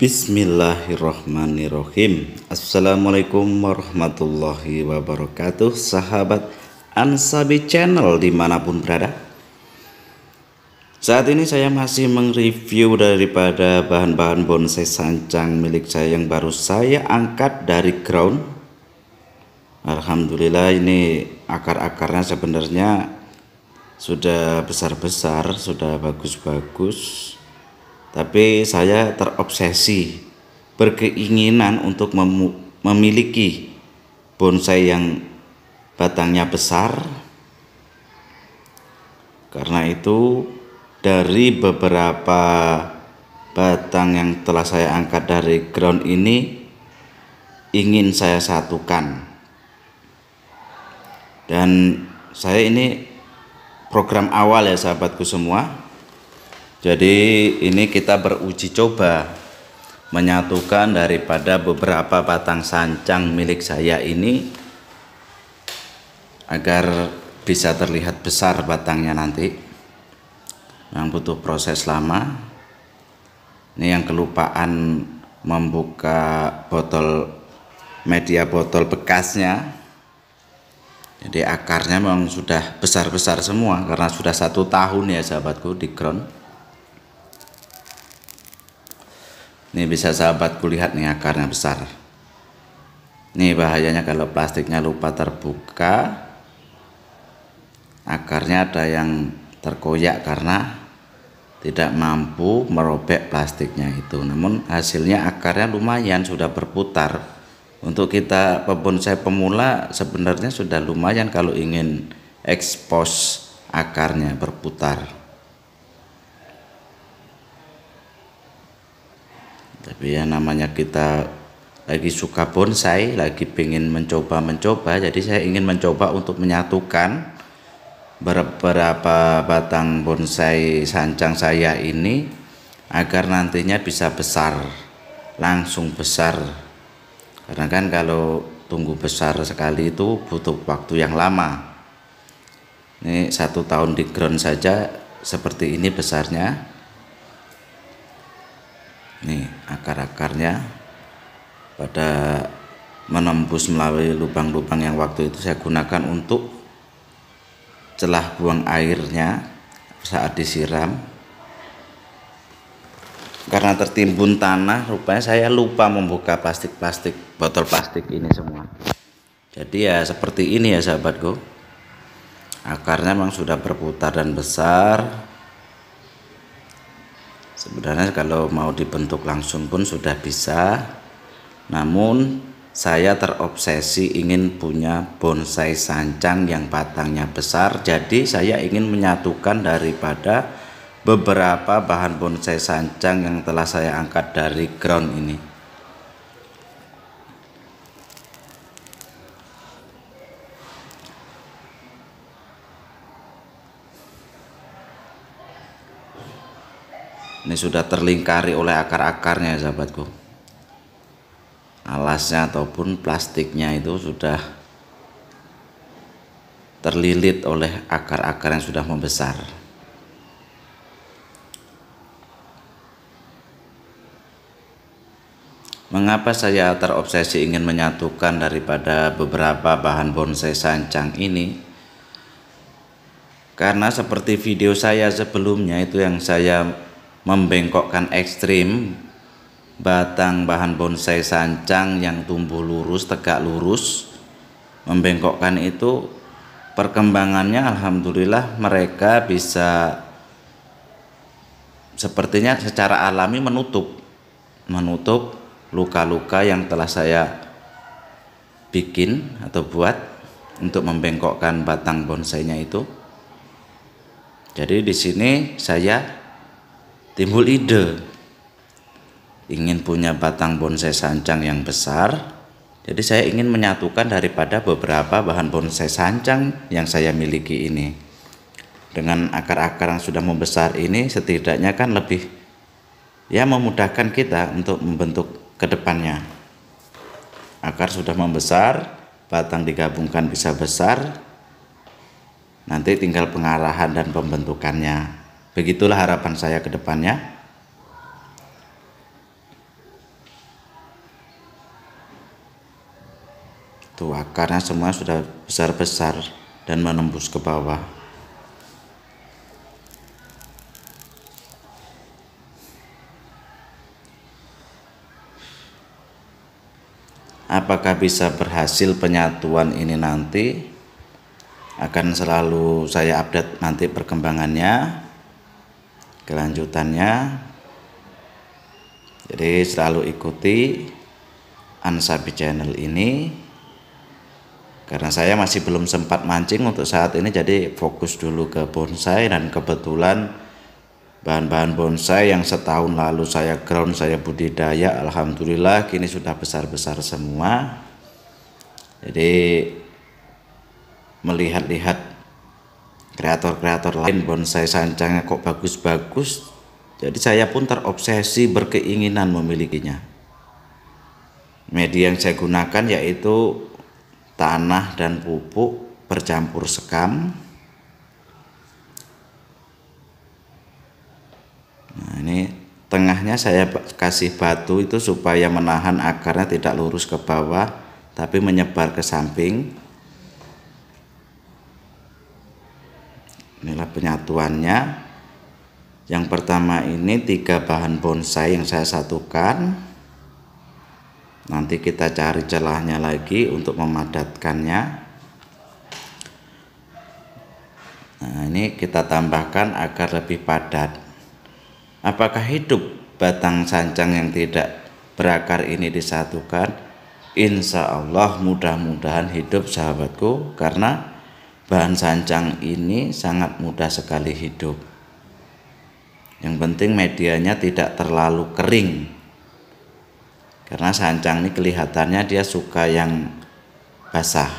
Bismillahirrahmanirrahim Assalamualaikum warahmatullahi wabarakatuh Sahabat Ansabi Channel dimanapun berada Saat ini saya masih mereview daripada bahan-bahan bonsai sancang milik saya yang baru saya angkat dari ground Alhamdulillah ini akar-akarnya sebenarnya sudah besar-besar sudah bagus-bagus tapi saya terobsesi berkeinginan untuk mem memiliki bonsai yang batangnya besar. Karena itu dari beberapa batang yang telah saya angkat dari ground ini ingin saya satukan. Dan saya ini program awal ya sahabatku semua jadi ini kita beruji coba menyatukan daripada beberapa batang sancang milik saya ini agar bisa terlihat besar batangnya nanti. Yang butuh proses lama. Ini yang kelupaan membuka botol media botol bekasnya. Jadi akarnya memang sudah besar-besar semua karena sudah satu tahun ya sahabatku di ground Ini bisa sahabat kulihat nih akarnya besar. Ini bahayanya kalau plastiknya lupa terbuka, akarnya ada yang terkoyak karena tidak mampu merobek plastiknya itu. Namun hasilnya akarnya lumayan sudah berputar. Untuk kita pebonsai pemula sebenarnya sudah lumayan kalau ingin expose akarnya berputar. ya namanya kita lagi suka bonsai lagi pengen mencoba-mencoba jadi saya ingin mencoba untuk menyatukan beberapa batang bonsai sancang saya ini agar nantinya bisa besar langsung besar karena kan kalau tunggu besar sekali itu butuh waktu yang lama ini satu tahun di ground saja seperti ini besarnya nih akar-akarnya pada menembus melalui lubang-lubang yang waktu itu saya gunakan untuk celah buang airnya saat disiram karena tertimbun tanah rupanya saya lupa membuka plastik-plastik botol plastik ini semua jadi ya seperti ini ya sahabatku akarnya memang sudah berputar dan besar sebenarnya kalau mau dibentuk langsung pun sudah bisa namun saya terobsesi ingin punya bonsai sancang yang batangnya besar jadi saya ingin menyatukan daripada beberapa bahan bonsai sancang yang telah saya angkat dari ground ini ini sudah terlingkari oleh akar-akarnya ya sahabatku alasnya ataupun plastiknya itu sudah terlilit oleh akar-akar yang sudah membesar Mengapa saya terobsesi ingin menyatukan daripada beberapa bahan bonsai sancang ini? Karena seperti video saya sebelumnya itu yang saya membengkokkan ekstrim batang bahan bonsai sancang yang tumbuh lurus tegak lurus membengkokkan itu perkembangannya alhamdulillah mereka bisa sepertinya secara alami menutup menutup luka-luka yang telah saya bikin atau buat untuk membengkokkan batang bonsainya itu. Jadi di sini saya timbul ide ingin punya batang bonsai sancang yang besar jadi saya ingin menyatukan daripada beberapa bahan bonsai sancang yang saya miliki ini dengan akar-akar yang sudah membesar ini setidaknya kan lebih ya memudahkan kita untuk membentuk kedepannya akar sudah membesar batang digabungkan bisa besar nanti tinggal pengarahan dan pembentukannya Begitulah harapan saya ke depannya. Tuh akarnya semua sudah besar-besar dan menembus ke bawah. Apakah bisa berhasil penyatuan ini nanti? Akan selalu saya update nanti perkembangannya kelanjutannya jadi selalu ikuti Ansabi channel ini karena saya masih belum sempat mancing untuk saat ini jadi fokus dulu ke bonsai dan kebetulan bahan-bahan bonsai yang setahun lalu saya ground saya budidaya Alhamdulillah kini sudah besar-besar semua jadi melihat-lihat kreator-kreator lain bonsai sancangnya kok bagus-bagus jadi saya pun terobsesi berkeinginan memilikinya media yang saya gunakan yaitu tanah dan pupuk bercampur sekam nah ini tengahnya saya kasih batu itu supaya menahan akarnya tidak lurus ke bawah tapi menyebar ke samping bantuannya yang pertama ini tiga bahan bonsai yang saya satukan nanti kita cari celahnya lagi untuk memadatkannya nah ini kita tambahkan agar lebih padat apakah hidup batang sancang yang tidak berakar ini disatukan Insya Allah mudah-mudahan hidup sahabatku karena bahan sancang ini sangat mudah sekali hidup. Yang penting medianya tidak terlalu kering. Karena sancang ini kelihatannya dia suka yang basah.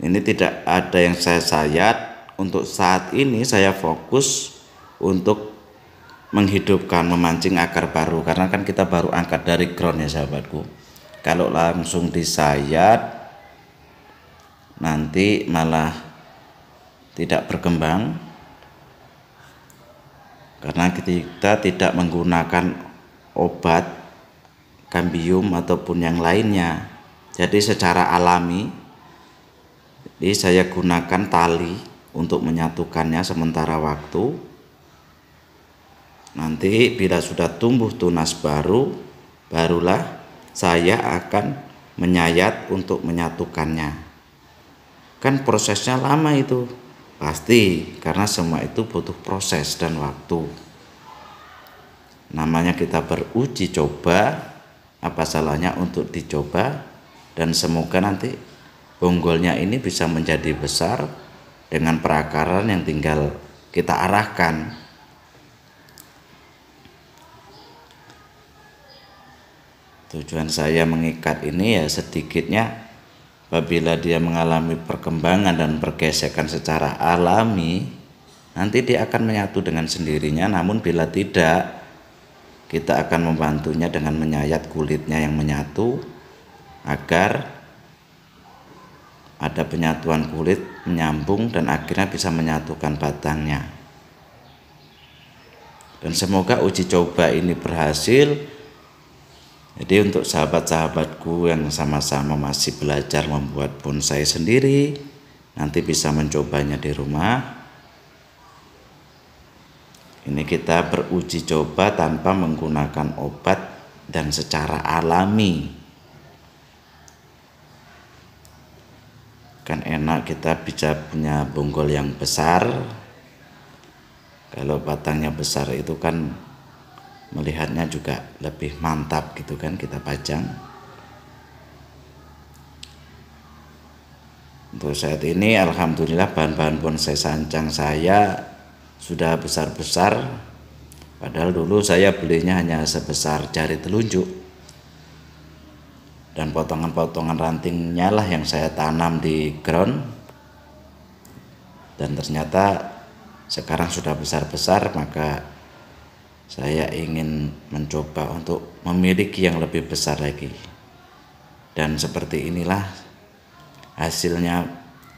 Ini tidak ada yang saya sayat. Untuk saat ini saya fokus untuk menghidupkan, memancing akar baru karena kan kita baru angkat dari ground ya sahabatku. Kalau langsung disayat nanti malah tidak berkembang karena kita tidak menggunakan obat kambium ataupun yang lainnya. Jadi secara alami jadi saya gunakan tali untuk menyatukannya sementara waktu Nanti bila sudah tumbuh tunas baru, barulah saya akan menyayat untuk menyatukannya. Kan prosesnya lama itu. Pasti karena semua itu butuh proses dan waktu. Namanya kita beruji coba, apa salahnya untuk dicoba dan semoga nanti bonggolnya ini bisa menjadi besar dengan perakaran yang tinggal kita arahkan Tujuan saya mengikat ini ya sedikitnya apabila dia mengalami perkembangan dan pergesekan secara alami nanti dia akan menyatu dengan sendirinya namun bila tidak kita akan membantunya dengan menyayat kulitnya yang menyatu agar ada penyatuan kulit menyambung dan akhirnya bisa menyatukan batangnya dan semoga uji coba ini berhasil jadi untuk sahabat-sahabatku yang sama-sama masih belajar membuat bonsai sendiri, nanti bisa mencobanya di rumah. Ini kita beruji coba tanpa menggunakan obat dan secara alami. Kan enak kita bisa punya bonggol yang besar. Kalau batangnya besar itu kan melihatnya juga lebih mantap gitu kan kita pajang untuk saat ini alhamdulillah bahan-bahan bonsai sancang saya sudah besar-besar padahal dulu saya belinya hanya sebesar jari telunjuk dan potongan-potongan rantingnya lah yang saya tanam di ground dan ternyata sekarang sudah besar-besar maka saya ingin mencoba untuk memiliki yang lebih besar lagi. Dan seperti inilah hasilnya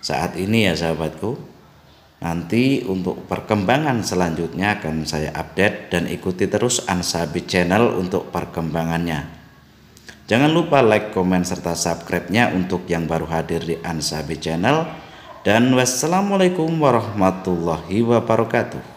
saat ini ya sahabatku. Nanti untuk perkembangan selanjutnya akan saya update dan ikuti terus Ansabi channel untuk perkembangannya. Jangan lupa like, komen, serta subscribe-nya untuk yang baru hadir di Ansabi channel. Dan wassalamualaikum warahmatullahi wabarakatuh.